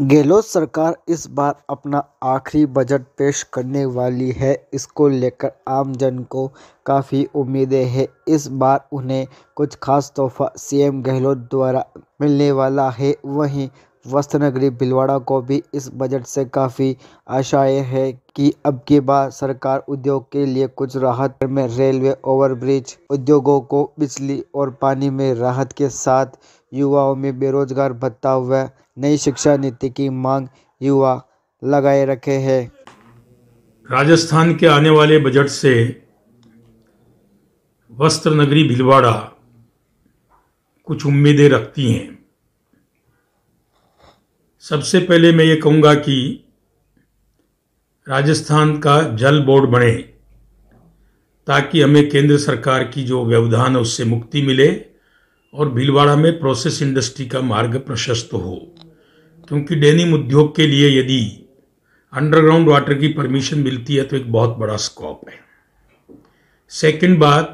गहलोत सरकार इस बार अपना आखिरी बजट पेश करने वाली है इसको लेकर आमजन को काफ़ी उम्मीदें हैं इस बार उन्हें कुछ खास तोहफा सीएम गहलोत द्वारा मिलने वाला है वहीं वस्त्र नगरी भिलवाड़ा को भी इस बजट से काफ़ी आशाएं हैं कि अब की बार सरकार उद्योग के लिए कुछ राहत में रेलवे ओवरब्रिज उद्योगों को बिजली और पानी में राहत के साथ युवाओं में बेरोजगार भत्ता व नई शिक्षा नीति की मांग युवा लगाए रखे है राजस्थान के आने वाले बजट से वस्त्र नगरी भिलवाड़ा कुछ उम्मीदें रखती हैं सबसे पहले मैं ये कहूँगा कि राजस्थान का जल बोर्ड बने ताकि हमें केंद्र सरकार की जो व्यवधान है उससे मुक्ति मिले और भीलवाड़ा में प्रोसेस इंडस्ट्री का मार्ग प्रशस्त हो क्योंकि डेनिम उद्योग के लिए यदि अंडरग्राउंड वाटर की परमिशन मिलती है तो एक बहुत बड़ा स्कोप है सेकंड बात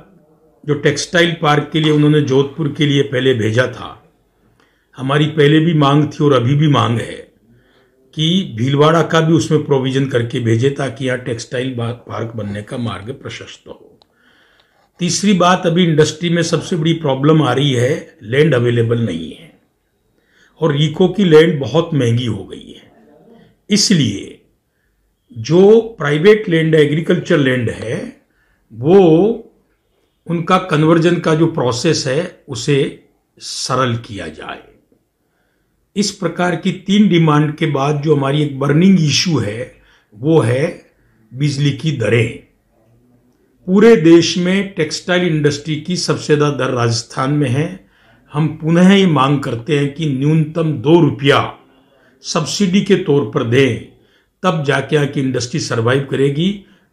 जो टेक्सटाइल पार्क के लिए उन्होंने जोधपुर के लिए पहले भेजा था हमारी पहले भी मांग थी और अभी भी मांग है कि भीलवाड़ा का भी उसमें प्रोविज़न करके भेजे ताकि यहाँ टेक्सटाइल पार्क बनने का मार्ग प्रशस्त हो तीसरी बात अभी इंडस्ट्री में सबसे बड़ी प्रॉब्लम आ रही है लैंड अवेलेबल नहीं है और रीको की लैंड बहुत महंगी हो गई है इसलिए जो प्राइवेट लैंड एग्रीकल्चर लैंड है वो उनका कन्वर्जन का जो प्रोसेस है उसे सरल किया जाए इस प्रकार की तीन डिमांड के बाद जो हमारी एक बर्निंग इशू है वो है बिजली की दरें पूरे देश में टेक्सटाइल इंडस्ट्री की सबसे ज़्यादा दर राजस्थान में है हम पुनः ये मांग करते हैं कि न्यूनतम दो रुपया सब्सिडी के तौर पर दें तब जाके यहाँ की इंडस्ट्री सर्वाइव करेगी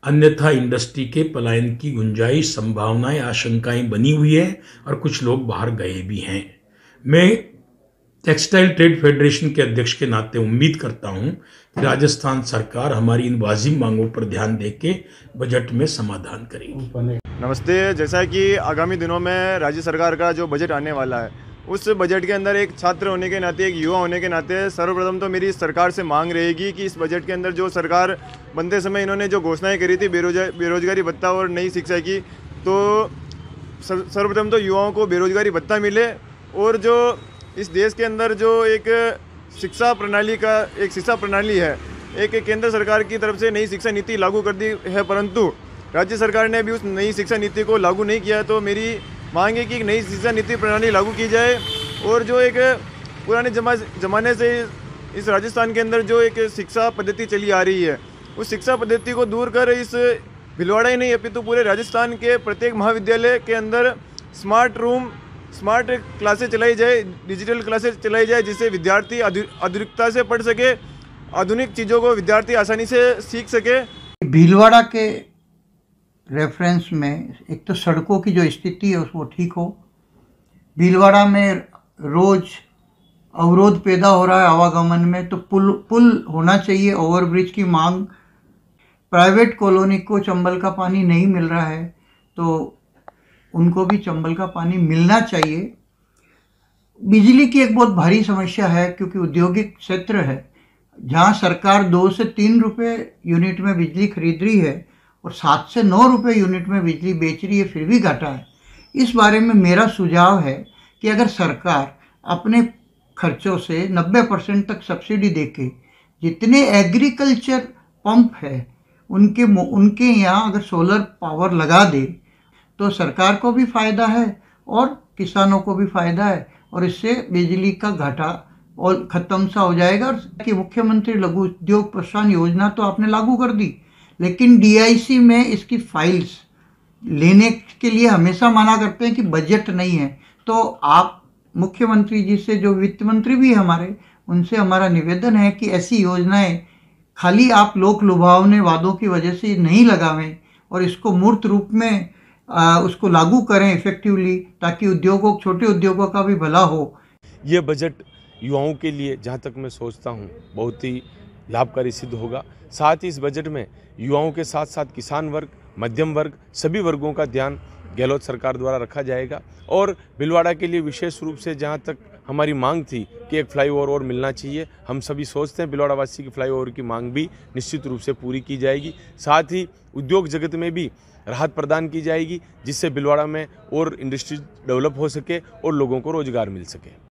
अन्यथा इंडस्ट्री के पलायन की गुंजाइश संभावनाएं आशंकाएं बनी हुई है और कुछ लोग बाहर गए भी हैं मैं टेक्सटाइल ट्रेड फेडरेशन के अध्यक्ष के नाते उम्मीद करता हूं कि राजस्थान सरकार हमारी इन वाजिब मांगों पर ध्यान दे के बजट में समाधान करेगी नमस्ते जैसा कि आगामी दिनों में राज्य सरकार का जो बजट आने वाला है उस बजट के अंदर एक छात्र होने के नाते एक युवा होने के नाते सर्वप्रथम तो मेरी सरकार से मांग रहेगी कि इस बजट के अंदर जो सरकार बनते समय इन्होंने जो घोषणाएं करी थी बेरोजा बेरोजगारी भत्ता और नई शिक्षा की तो सर्वप्रथम तो युवाओं को बेरोजगारी भत्ता मिले और जो इस देश के अंदर जो एक शिक्षा प्रणाली का एक शिक्षा प्रणाली है एक केंद्र सरकार की तरफ से नई शिक्षा नीति लागू कर दी है परंतु राज्य सरकार ने भी उस नई शिक्षा नीति को लागू नहीं किया तो मेरी मांग है कि एक नई शिक्षा नीति प्रणाली लागू की जाए और जो एक पुराने जमा जमाने से इस राजस्थान के अंदर जो एक शिक्षा पद्धति चली आ रही है उस शिक्षा पद्धति को दूर कर इस भिलवाड़ा ही नहीं अपितु पूरे राजस्थान के प्रत्येक महाविद्यालय के अंदर स्मार्ट रूम स्मार्ट क्लासेज चलाई जाए डिजिटल क्लासेज चलाई जाए जिससे विद्यार्थी आधुनिकता से पढ़ सके आधुनिक चीज़ों को विद्यार्थी आसानी से सीख सके भीलवाड़ा के रेफरेंस में एक तो सड़कों की जो स्थिति है वो ठीक हो भीलवाड़ा में रोज़ अवरोध पैदा हो रहा है आवागमन में तो पुल पुल होना चाहिए ओवरब्रिज की मांग प्राइवेट कॉलोनी को चंबल का पानी नहीं मिल रहा है तो उनको भी चंबल का पानी मिलना चाहिए बिजली की एक बहुत भारी समस्या है क्योंकि औद्योगिक क्षेत्र है जहाँ सरकार दो से तीन रुपये यूनिट में बिजली खरीद रही है और सात से नौ रुपये यूनिट में बिजली बेच रही है फिर भी घाटा है इस बारे में मेरा सुझाव है कि अगर सरकार अपने खर्चों से 90 परसेंट तक सब्सिडी देके जितने एग्रीकल्चर पंप है उनके उनके यहाँ अगर सोलर पावर लगा दे तो सरकार को भी फायदा है और किसानों को भी फायदा है और इससे बिजली का घाटा और ख़त्म सा हो जाएगा और कि मुख्यमंत्री लघु उद्योग प्रोत्साहन योजना तो आपने लागू कर दी लेकिन डीआईसी में इसकी फाइल्स लेने के लिए हमेशा मना करते हैं कि बजट नहीं है तो आप मुख्यमंत्री जी से जो वित्त मंत्री भी हमारे उनसे हमारा निवेदन है कि ऐसी योजनाएं खाली आप लोक लुभावने वादों की वजह से नहीं लगावें और इसको मूर्त रूप में उसको लागू करें इफेक्टिवली ताकि उद्योगों छोटे उद्योगों का भी भला हो ये बजट युवाओं के लिए जहाँ तक मैं सोचता हूँ बहुत ही लाभकारी सिद्ध होगा साथ ही इस बजट में युवाओं के साथ साथ किसान वर्ग मध्यम वर्ग सभी वर्गों का ध्यान गहलोत सरकार द्वारा रखा जाएगा और भिलवाड़ा के लिए विशेष रूप से जहाँ तक हमारी मांग थी कि एक फ्लाईओवर और मिलना चाहिए हम सभी सोचते हैं बिलौड़ावासी की फ्लाईओवर की मांग भी निश्चित रूप से पूरी की जाएगी साथ ही उद्योग जगत में भी राहत प्रदान की जाएगी जिससे बिलवाड़ा में और इंडस्ट्री डेवलप हो सके और लोगों को रोज़गार मिल सके